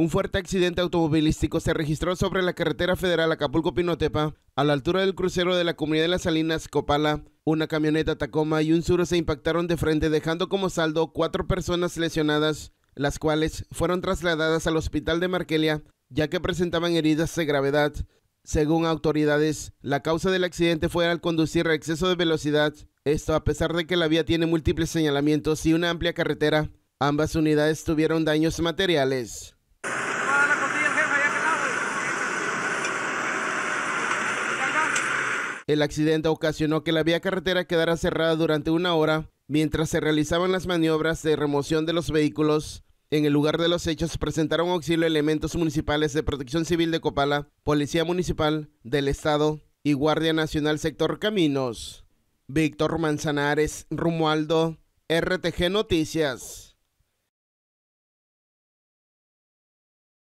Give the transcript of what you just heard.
Un fuerte accidente automovilístico se registró sobre la carretera federal Acapulco-Pinotepa, a la altura del crucero de la comunidad de las Salinas, Copala. Una camioneta Tacoma y un sur se impactaron de frente, dejando como saldo cuatro personas lesionadas, las cuales fueron trasladadas al hospital de Marquelia, ya que presentaban heridas de gravedad. Según autoridades, la causa del accidente fue al conducir a exceso de velocidad. Esto a pesar de que la vía tiene múltiples señalamientos y una amplia carretera. Ambas unidades tuvieron daños materiales. El accidente ocasionó que la vía carretera quedara cerrada durante una hora mientras se realizaban las maniobras de remoción de los vehículos. En el lugar de los hechos presentaron auxilio elementos municipales de Protección Civil de Copala, Policía Municipal del Estado y Guardia Nacional Sector Caminos. Víctor Manzanares, Rumualdo, RTG Noticias.